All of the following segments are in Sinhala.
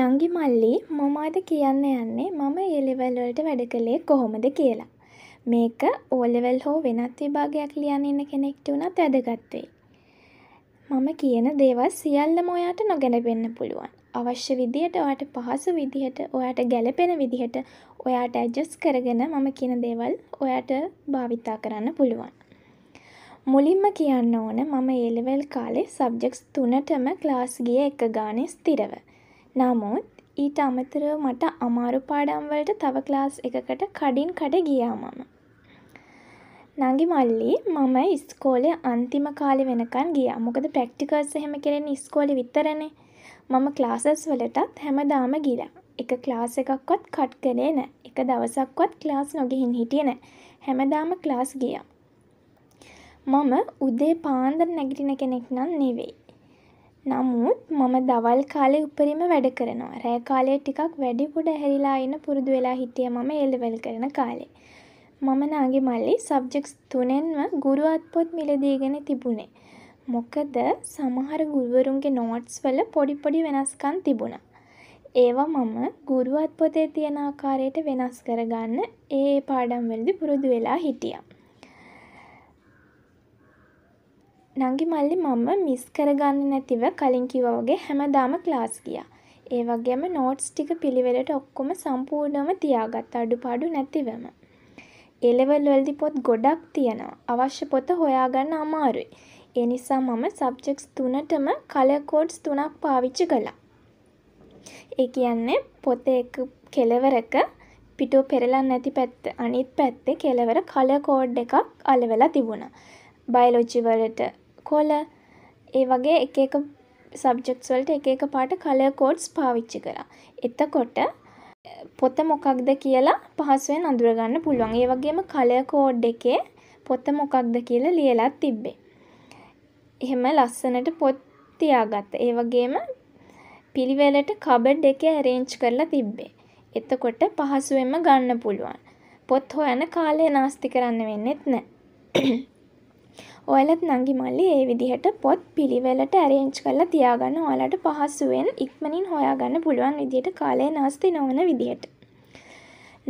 නංගි මල්ලි මම අද කියන්න යන්නේ මම ඒලෙවල් වලට වැඩ කළේ කොහොමද කියලා. මේක ඕලෙවල් හෝ වෙනත් විභාගයක් ලියන්න ඉන්න කෙනෙක්ට වුණත් වැදගත් වෙයි. මම කියන දේවල් සියල්ලම ඔයාට නොගැලපෙන්න පුළුවන්. අවශ්‍ය විදිහට ඔයාට පහසු විදිහට ඔයාට ගැලපෙන විදිහට ඔයාට ඇඩ්ජස්ට් කරගෙන මම කියන දේවල් ඔයාට භාවිතා කරන්න පුළුවන්. මුලින්ම කියන්න ඕන මම ඒලෙවල් කාලේ සබ්ජෙක්ට්ස් තුනටම ක්ලාස් ගිය එක ගානේ ස්ථිරව. නමුත් ඊට අමතරව මට අමාරු පාඩම් වලට තව ක්ලාස් එකකට කඩින් කඩ ගියා මම. නංගි මල්ලි මම ඉස්කෝලේ අන්තිම කාලේ වෙනකන් ගියා. මොකද ප්‍රැක්ටිකල්ස් එහෙම කරන්නේ ඉස්කෝලේ විතරනේ. මම ක්ලාසස් වලටත් හැමදාම ගිහලා. එක ක්ලාස් එකක්වත් කට් කළේ නෑ. එක දවසක්වත් ක්ලාස් නොගිහින් හිටියේ නෑ. හැමදාම ක්ලාස් ගියා. මම උදේ පාන්දර නැගිටින කෙනෙක් නම් නෙවෙයි. නමුත් මම දවල් කාලේ උපරිම වැඩ කරනවා. රෑ කාලේ ටිකක් වැඩි පුඩ හැරිලා ඉන්න පුරුදු වෙලා හිටිය මම එලෙවල් කරන කාලේ. මම නාගේ මල්ලි සබ්ජෙක්ට්ස් තුනෙන්ම ගුරු අත්පොත් මිලදීගෙන තිබුණේ. මොකද සමහර ගුරුවරුන්ගේ නෝට්ස් වල පොඩි පොඩි වෙනස්කම් තිබුණා. ඒවා මම ගුරු අත්පොතේ තියෙන ආකාරයට වෙනස් කරගන්න ඒ පාඩම් වලදී පුරුදු වෙලා හිටියා. නංගි මල්ලි මම මිස් කරගන්න නැතිව කලින් කිව්වා වගේ හැමදාම ක්ලාස් ගියා. ඒ වගේම නෝට්ස් ටික පිළිවෙලට ඔක්කොම සම්පූර්ණවම තියාගත්තා අඩුපාඩු නැතිවම. ඒ ලෙවල් වලදී පොත් ගොඩක් තියෙනවා. අවශ්‍ය පොත හොයාගන්න අමාරුයි. ඒ නිසා මම සබ්ජෙක්ට්ස් තුනටම කලර් කෝඩ්ස් තුනක් පාවිච්චි කළා. ඒ කියන්නේ පොතේ එක කෙලවරක පිටුව පෙරලන්නේ නැති පැත්ත අනිත් පැත්තේ කෙලවර කලර් කෝඩ් එකක් අලවලා තිබුණා. බයොලොජි වලට කොල ඒ වගේ එක එක සබ්ජෙක්ස්වලට එක එක පාට කලකෝඩ්ස් පාවිච්චි කරා. එතකොට පොත මොකක්ද කියලා පහසුවෙන් අඳුරගන්න පුළුවන් ඒ වගේම කලයකෝඩ් එකේ පොත මොකක්ද කියලා ලියලත් තිබ්බේ. එහෙම ලස්සනට පොත් තියාගත්ත. ඒ වගේම පිළිවෙලට කබඩ් එක ඇරේන්ච් කරලා තිබ්බේ. එතකොට පහසුවෙන්ම ගන්න පුළුවන්. පොත් හොයන කාලය නාස්ති කරන්න වෙන්නෙත් නෑ. ඔයාලත් නංගි මල්ලි ඒ විදිහට පොත් පිළිවෙලට ඇරේන්ජ් කරලා තියාගන්න ඔයාලට පහසුවෙන් ඉක්මනින් හොයාගන්න පුළුවන් විදිහට කාලය නාස්ති නොවන විදිහට.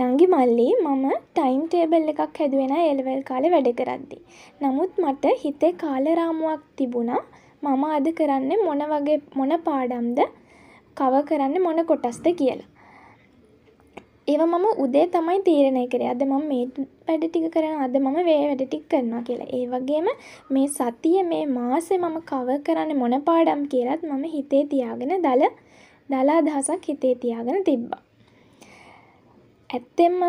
නංගි මල්ලි මම ටයිම් ටේබල් එකක් හැදුවෙන එලවල් කාලේ වැඩ කරද්දි. නමුත් මට හිතේ කාලරාමුවක් තිබුණා මම අද කරන්නේ මොන වගේ මොන පාඩම්ද කව කරන්නේ මොන කොටස්ද කියලා. ඒව මම උදේ තමයි තීරණය කරේ අද මම මේ වැඩ ටික කරනවා අද මම වේ වැඩ ටික කරනවා කියලා. ඒ වගේම මේ සතිය මේ මාසේ මම කවර් කරන්නේ මොන පාඩම් කියලාත් මම හිතේ තියාගෙන දල දල අදහසක් හිතේ තියාගෙන තිබ්බා. ඇත්තෙන්ම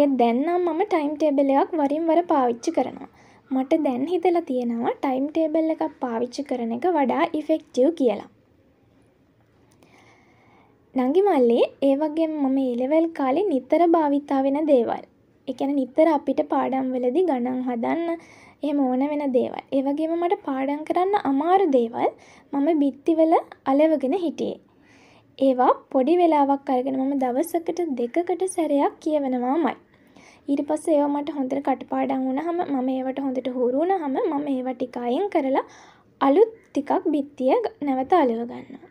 ඒ දැන් නම් මම ටයිම් ටේබල් එකක් වරින් වර පාවිච්චි කරනවා. මට දැන් හිතලා තියෙනවා ටයිම් ටේබල් එකක් පාවිච්චි කරන එක වඩා ඉෆෙක්ටිව් කියලා. නඟිමල්ලේ ඒ වගේ මම ඒලෙවල් කාලේ නිතර භාවිතා වෙන දේවල් එකන නිතර අපිට පාඩම්වලදි ගණන් හදන්න එහම ඕන වෙන දේවල් ඒවගේම මට පාඩන් කරන්න අමාරු දේවල් මම බිත්තිවල අලවගෙන හිටියේ ඒවා පොඩි වෙලාවක් අරගෙන මම දවසකට දෙකකට සැරයක් කියවනවාමයි ඊට පස්ස ඒවා මට හොඳට කටපාඩන් වුණ හම මම ඒවට හොඳට හුරුණ හම මම ඒවටිකායෙන් කරලා අලුත් ටිකක් බිත්තිය නැවත අලව ගන්නවා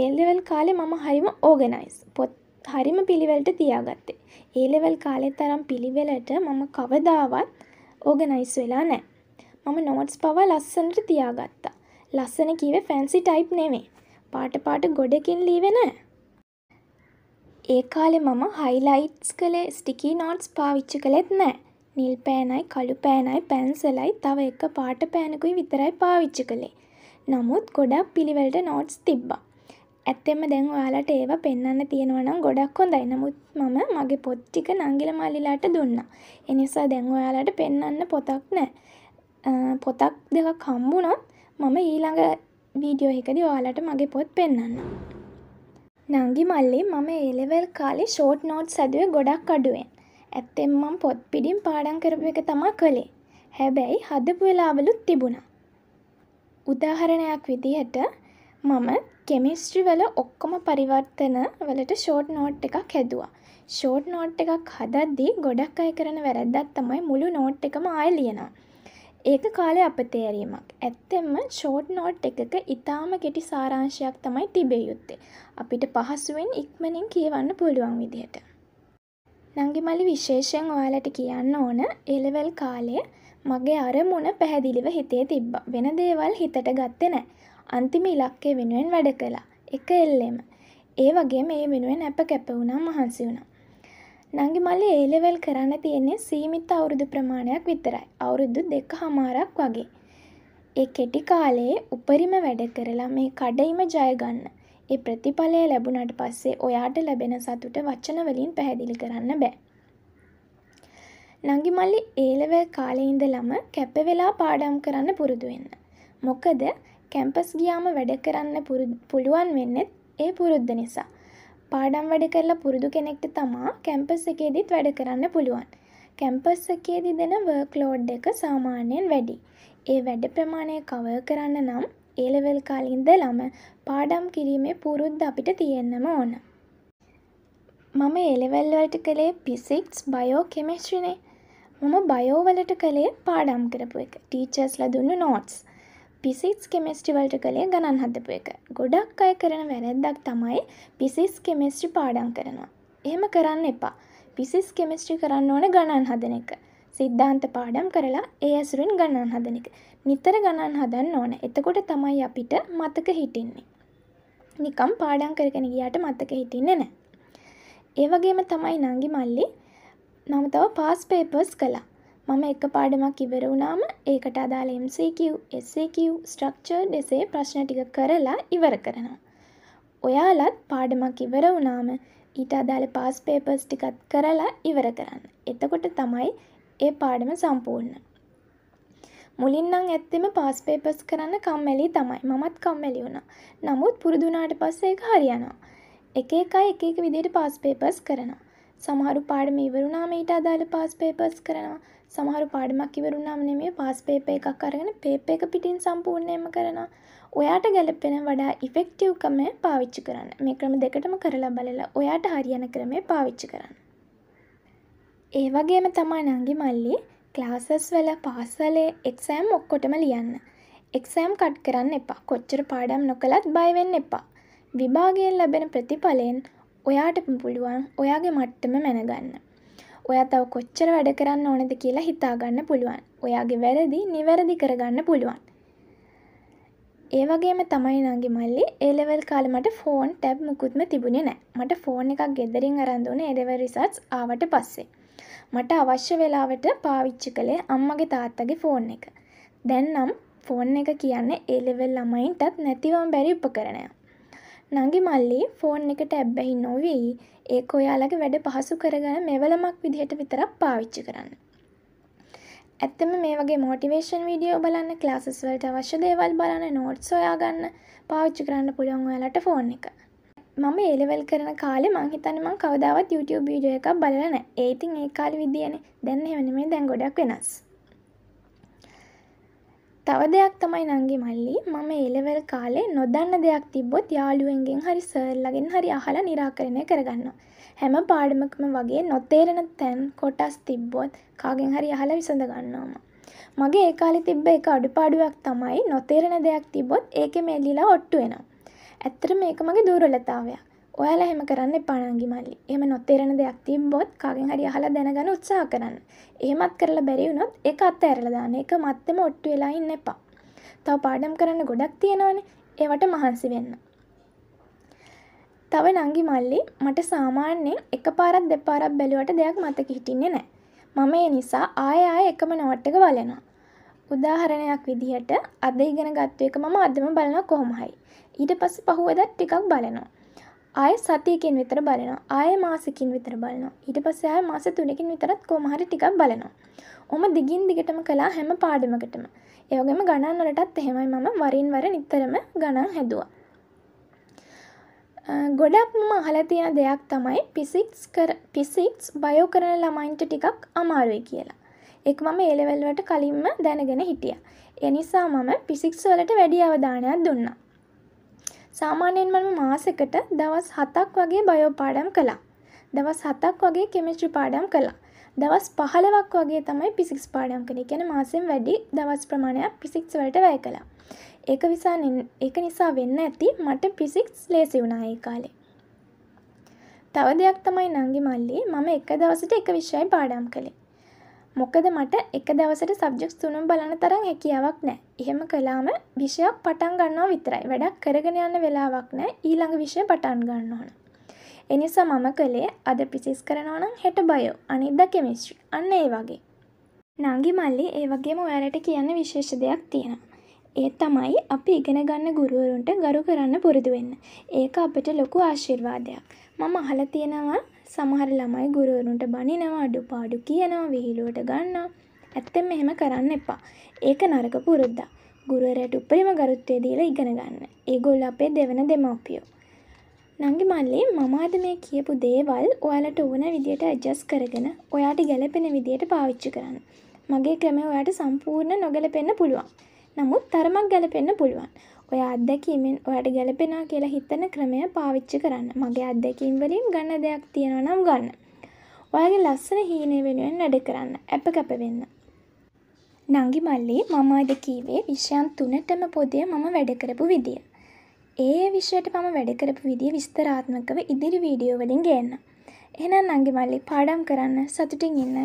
ඒලෙවල් කාලේ මම හරිම ඕගෙනයිස් පොත් හරිම පිළිවෙලට තියාගත්තේ ඒලෙවල් කාලෙ තරම් පිළිවෙලට මම කවදාවත් ඕගෙනයිස් වෙලා නෑ මම නෝට්ස් පවා ලස්සනට තියාගත්තා ලස්සන කිවේ ෆැන්සි ටයිප් නෙමේ පාට පාට ගොඩකින් ලීවෙන ඒ කාලෙ මම හයිලයිට්ස් කළේ ස්ටිකී නෝට්ස් පාවිච්චි කළෙත් නෑ නිල් පෑනයි කළු පෑනයි පැන්සලයි තව එක පාට පෑනකුයි විතරයි පාවිච්චි කළේ නමුත් ගොඩක් පිළිවෙලට නෝට්ස් තිබ්බා ඇත්තෙම දැන් ඔයාලට ඒව පෙන්න්න තියෙනවනම් ගොඩක් හොඳයි නමුත් මම මගේ පොත්්ටික නංගිල මල්ලිලාට දුන්න. එනිසා දැන් ඔයාලට පෙන්න්න පොතක් නෑ පොතක් දෙක කම්බුණොත් මම ඊළඟ වීඩියෝ එකදි ඔයාලට මගේ පොත් පෙන්න්න. නංගි මල්ලි මම ඒලෙවල් කාලි ෂෝට් නෝට් සැදුව ගොඩක් අඩුවෙන් ඇත්තෙම් මම් පොත් පිඩින් පාඩන් කරපු එක තමා කළේ හැබැයි හදපු වෙලාවලුත් තිබුණා. උදාහරණයක් විදිහට මම කෙමිස්ට්‍රි වල ඔක්කොම පරිවර්තන වලට ෂෝට් නෝට් එකක් හැදවා. ෂෝට් නෝට් එකක් හදද්දී ගොඩක් අය කරන වැරැද්දත් තමයි මුළු නෝට් එකම ආය ලියනා. ඒක කාලය අප තේරීමක්. ඇත්තෙම ෂෝට් නෝට් එකක ඉතාම කෙටි සාරාංශයක් තමයි තිබේ යුත්තේ. අපිට පහසුවෙන් ඉක්මනින් කියවන්න පුළුවන් විදිහට. නංගිමලි විශේෂයෙන් ඔයාලට කියන්න ඕන එලෙවල් කාලය මගේ අරමුණ පැහැදිලිව හිතේ තිබ්බා. වෙන දේවල් හිතට ගත්තේ නෑ. අන්තිම ඉලක්කය වෙනුවෙන් වැඩ කලා එක එල්ලෙම ඒ වගේ මේ වෙනුවෙන් ඇප කැපවුණා මහන්සි වුණා. නංගි මල්ලි ඒලෙවල් කරන්න තියෙන්නේ සීමිත අවුරුදු ප්‍රමාණයක් විතරයි අවුරුදු දෙක හමාරක් වගේ. ඒ කෙටි කාලයේ උපරිම වැඩ කරලා මේ කඩයිම ජයගන්න. ඒ ප්‍රතිඵලය ලැබුණට පස්සේ ඔයාට ලැබෙන සතුට වචනවලින් පැහැදිලි කරන්න බෑ. නංගි මල්ලි ඒලෙවල් කාලේ ඉඳලම කැප වෙලා පාඩම් කරන්න පුරුදු වෙන්න. මොකද කැම්පස් ගියාම වැඩ කරන්න පුළුවන් වෙන්නෙත් ඒ පුරුද්ධ නිසා. පාඩම් වැඩ කරලා පුරුදු කෙනෙක්ට තමා කැම්පස් එකේදීත් වැඩ කරන්න පුළුවන්. කැම්පස් එකේදී දෙන වර්ක්ලෝඩ් එක සාමාන්‍යයෙන් වැඩි. ඒ වැඩ ප්‍රමාණය කවය කරන්න නම් ඒලෙවල් කාලින්ද ළම පාඩම් කිරීමේ පුරුද්ධ අපිට තියෙන්නම ඕන. මම ඒලෙවල්වලට කළේ පිසික්ස් බයෝ කෙමිස්ට්‍රිනේ මම බයෝවලට කළේ පාඩම් කරපු එක ටීචස්ල දුන්න නෝට්ස් පිසිස් කෙමස්ට්‍රි වලට කළේ ගණන් හදපු එක ගොඩක් අය කරන වැරැද්දක් තමයි පිසිස් කෙමස්ට්‍රි පාඩන් කරනවා එහෙම කරන්න එපා පිසිස් කෙමස්ට්‍රි කරන්න ඕන ගණන් හදන එක සිද්ධාන්ත පාඩම් කරලා ඒ ඇසුරින් ගණන් හදන එක නිතර ගණන් හදන්න ඕන එතකොට තමයි අපිට මතක හිටින්නේ නිකම් පාඩම් කරගෙන ගියාට මතක හිටින්නේ නෑ ඒ වගේම තමයි නංගි මල්ලි නම තව පාස් පේපර්ස් කළා මම එක පාඩමක් ඉවර වුණාම ඒකට අදාළ MCQ, SAQ, ස්ට්‍රක්චර් දෙසේ ප්‍රශ්න ටික කරලා ඉවර කරනවා. ඔයාලත් පාඩමක් ඉවර වුණාම ඊට අදාළ පාස් පේපර්ස් ටිකත් කරලා ඉවර කරන්න. එතකොට තමයි ඒ පාඩම සම්පූර්ණ. මුලින්නම් ඇත්තෙම පාස් පේපර්ස් කරන්න කම්මැලි තමයි. මමත් කම්මැලි වුණා. නමුත් පුරුදු වුණාට පස්සේ ඒක හරියනවා. එක එකයි එක එක විදිහට පාස් පේපර්ස් කරනවා. සමහරු පාඩම ඉවරුණාම ඊට අදාළ පාස් පේපර්ස් කරනවා සමහරු පාඩමක් ඉවරුණාම නෙමෙයි පාස් පේපර් එකක් අරගෙන පේපර් එක පිටින් සම්පූර්ණයෙන්ම කරනවා ඔයාට ගැලපෙන වඩා ඉෆෙක්ටිව් ක්‍රමය පාවිච්චි කරන්න මේ ක්‍රම දෙකටම කරලා බලලා ඔයාට හරියන ක්‍රමය පාවිච්චි කරන්න ඒ වගේම තමයි නංගි මල්ලි ක්ලාසස් වල පාසලේ එක්සෑම් ඔක්කොටම ලියන්න එක්සෑම් කට් කරන්න එපා කොච්චර පාඩම් නොකළත් බයවෙන්න එපා විභාගයෙන් ලැබෙන ප්‍රතිඵලයෙන් ඔයාටම පුළුවන් ඔයාගේ මට්ටම මැනගන්න. ඔයා තව කොච්චර වැඩ කරන්න ඕනෙද කියලා හිතාගන්න පුළුවන් ඔයාගේ වැරදි නිවැරදි කරගන්න පුළුවන්. ඒවගේම තමයි නගේ මල්ලි ඒලෙවල් කාලමට ෆෝන් ටැබ් මුකුත්ම තිබුණේ නෑ මට ෆෝන් එකක් ගෙදරින් අරන්දුන එඩව රිසර්ස් ආවට පස්සේ. මට අවශ්‍ය වෙලාවට පාවිච්චි කළේ අම්මගේ තාත්තගේ ෆෝන් එක. දැන්නම් ෆෝන් එක කියන්න ඒලෙවල් ළමයින්ටත් නැතිවම් බැරි උපකරණයක්. නංගි මල්ලි ෆෝන් එකට ඇබ්බැහි නොවී ඒක ඔයාලගේ වැඩ පහසු කරගන මෙවලමක් විදිහට විතරක් පාවිච්චි කරන්න. ඇත්තම මේ වගේ මෝටිවේෂන් වීඩියෝ බලන්න ක්ලාසස් වලට අවශ්‍ය දේවල් බලන්න නෝට් සොයාගන්න පාවිච්චි කරන්න පුළුවන් ඔයාලට ෆෝන් එක. මම ඒලෙවල් කරන කාලේ මං හිතන්නේ මං කවදාවත් YouTube වීඩියෝ එකක් බලලා නැහැ. ඒ ඉතින් ඒ කාලේ විදියනේ. දැන් එහෙම නෙමෙයි දැන් ගොඩක් වෙනස්. තව දෙයක් තමයි නංගේ මල්ලි මම එලෙවල් කාලේ නොදන්න දෙයක් තිබොත් යාළුවෙන්ගෙන් හරි සර්ලගෙන් හරි අහලා නිරාකරණය කරගන්න. හැම පාඩමකම වගේ නොතේරෙන තැන් කොටස් තිබ්බොත් කාගෙන් හරි අහල විසඳගන්නවාම. මගේ ඒකාලි තිබ්බ එක අඩුපාඩුවක් තමයි නොතේරෙන දෙයක් තිබොත් ඒක මේලිලා ඔට්ටු වෙනවා. ඇත්තට මේක මගේ දූරලතාවයක්. ඔයාලා හෙම කරන්න පානන්ගි මල්ලි එම නොත්තේරෙන දෙයක් තිබ්බොත් කාගෙන් හරි අහලා දැනගන්න උත්සාහ කරන්න එහෙමත් කරලා බැරි වුණොත් ඒක අත් ඇරලා දාන එක මත්තම ඔට්ටු වෙලා ඉන්න එපා තව පාඩම් කරන්න ගොඩක් තියෙනවනේ ඒවට මහන්සි වෙන්න තව නංගි මල්ලි මට සාමාන්‍යයෙන් එකපාරක් දෙපාරක් බැලුවට දෙයක් මතක හිටින්නේ නැහැ මම ඒ නිසා ආය ආය එකම නවට්ටක වලනවා උදාහරණයක් විදිහට අද ඉගෙන ගත්ත එක මම අදම බලනවා කොහොමයි ඊට පස්සේ පහුවදත් ටිකක් බලනවා ආය සතියකින් විතර බලනවා ආය මාසකින් විතර බලනවා ඊට පස්සේ ආය මාස 3කින් විතරත් කොහොම හරි ටිකක් බලනවා. ඔහොම දිගින් දිගටම කළා හැම පාඩමකටම. ඒ වගේම ගණන් වලටත් එහෙමයි මම වරින් වර නිතරම ගණන් හැදුවා. ගොඩක්ම අහලා තියෙන දෙයක් තමයි ෆිසික්ස් කර ෆිසික්ස් බයෝ කරන ළමයින්ට ටිකක් අමාරුයි කියලා. ඒක මම ඒ ලෙවල් වලට කලින්ම දැනගෙන හිටියා. ඒ නිසා මම ෆිසික්ස් වලට වැඩි අවධානයක් දුන්නා. සාමාන්‍යයෙන් මම මාසෙකට දවස් 7ක් වගේ බයෝ පාඩම් කළා. දවස් 7ක් වගේ කෙමිස්ට්‍රි පාඩම් කළා. දවස් 15ක් වගේ තමයි ෆිසික්ස් පාඩම් කළේ. කියන්නේ මාසෙන් වැඩි දවස් ප්‍රමාණයක් ෆිසික්ස් වලට වැය කළා. ඒක නිසා ඒක නිසා වෙන්න ඇති මට ෆිසික්ස් ලේසි වුණා ඒ කාලේ. තව දෙයක් තමයි නංගි මල්ලි මම එක දවසට එක විෂයයි පාඩම් කළේ. මොකද මට එක දවසට සබ්ජෙක්ස් තුනුම් බලන තරම් හැකියාවක් නෑ එහෙම කලාම විෂයක් පටන් ගන්නවා විතරයි වැඩක් කරගෙන යන්න වෙලාවක් නෑ ඊළඟ විෂය පටන් ගන්න ඕන. එනිසා මම කළේ අද පිසිස් කරනවනම් හෙට බයෝ අනිද්ද කෙමිස්ට්‍රි අන්න ඒ වගේ. නංගි මල්ලි ඒ වගේම ඔයාලට කියන්න විශේෂ දෙයක් තියෙනවා. ඒ තමයි අපි ඉගෙන ගන්න ගුරුවරුන්ට ගරු කරන්න පුරුදු වෙන්න. ඒක අපිට ලොකු ආශිර්වාදයක්. මම අහලා තියෙනවා සමහර ළමයි ගුරුවරුන්ට බනිනවා අඩුපාඩු කියනවා විහිළුවට ගන්නවා ඇත්තෙන් මෙහෙම කරන්න එපා ඒක නරක පුරුද්දා ගුරුවරයට උපරිම ගරුත්වය දීලා ඉගෙන ගන්න ඒගොල්ල අපේ දෙවන දෙමව්පියෝ නංගි මල්ලේ මම අද මේ කියපු දේවල් ඔයාලට ඕන විදියට ඇඩ්ජස් කරගෙන ඔයාට ගැලපෙන විදියට පාවිච්චි කරන්න මගේ ක්‍රමය ඔයාට සම්පූර්ණ නොගැලපෙන්න පුළුවන් නමුත් තරමක් ගැලපෙන්න පුළුවන් ඔය අත්දැකීමෙන් ඔයට ගැලපෙනා කියලා හිතන ක්‍රමය පාවිච්චි කරන්න මගේ අත්දැකීම් වලින් ගන්න දෙයක් තියෙනවා නම් ගන්න ඔයාගේ ලස්සන හීනය වෙනුවෙන් වැඩ කරන්න ඇප කැප වෙන්න නංගි මල්ලි මම අද කීවේ විෂයන් තුනටම පොදය මම වැඩ කරපු විදිය ඒ විශ්වයට මම වැඩ කරපු විදිය විස්තරාත්මකව ඉදිරි වීඩියෝ වලින් ගේන්න එහෙනම් නංගි මල්ලි පාඩම් කරන්න සතුටින් ඉන්න